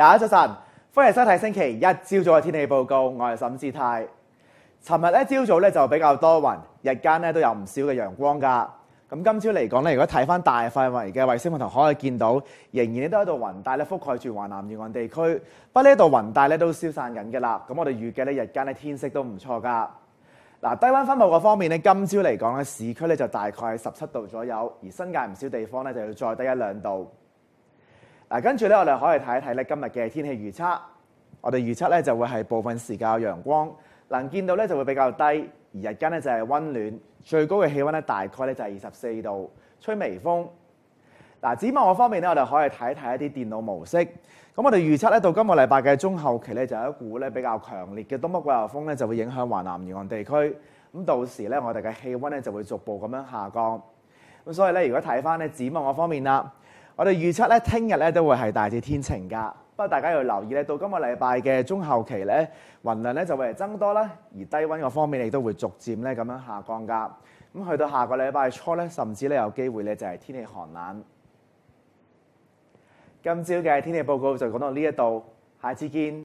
大家早晨，歡迎收睇星期一朝早嘅天氣報告。我係沈志泰。尋日咧朝早咧就比較多雲，日間咧都有唔少嘅陽光噶。咁今朝嚟講咧，如果睇翻大範圍嘅衛星雲圖，可以見到仍然都喺度雲帶咧覆蓋住华南沿岸地區，不過呢度云雲帶咧都消散緊嘅啦。咁我哋預計咧日間咧天色都唔錯噶。嗱，低温分布嘅方面咧，今朝嚟講咧，市區咧就大概十七度左右，而新界唔少地方咧就要再低一兩度。嗱，跟住咧，我哋可以睇一睇咧今日嘅天氣預測。我哋預測咧就會係部分時間陽光，能見到咧就會比較低，而日間咧就係温暖，最高嘅氣温咧大概咧就係二十四度，吹微風。嗱，展望方面咧，我哋可以睇一睇一啲電腦模式。咁我哋預測咧到今個禮拜嘅中後期咧，就有一股咧比較強烈嘅東北季候風咧，就會影響華南沿岸地區。咁到時咧，我哋嘅氣温咧就會逐步咁樣下降。咁所以咧，如果睇翻咧展望方面啦。我哋預測咧，聽日咧都會係大致天晴噶。不過大家要留意咧，到今個禮拜嘅中後期咧，雲量咧就會增多啦，而低温個方面亦都會逐漸咧咁樣下降噶。咁去到下個禮拜初咧，甚至咧有機會咧就係天氣寒冷。今朝嘅天氣報告就講到呢一度，下次見。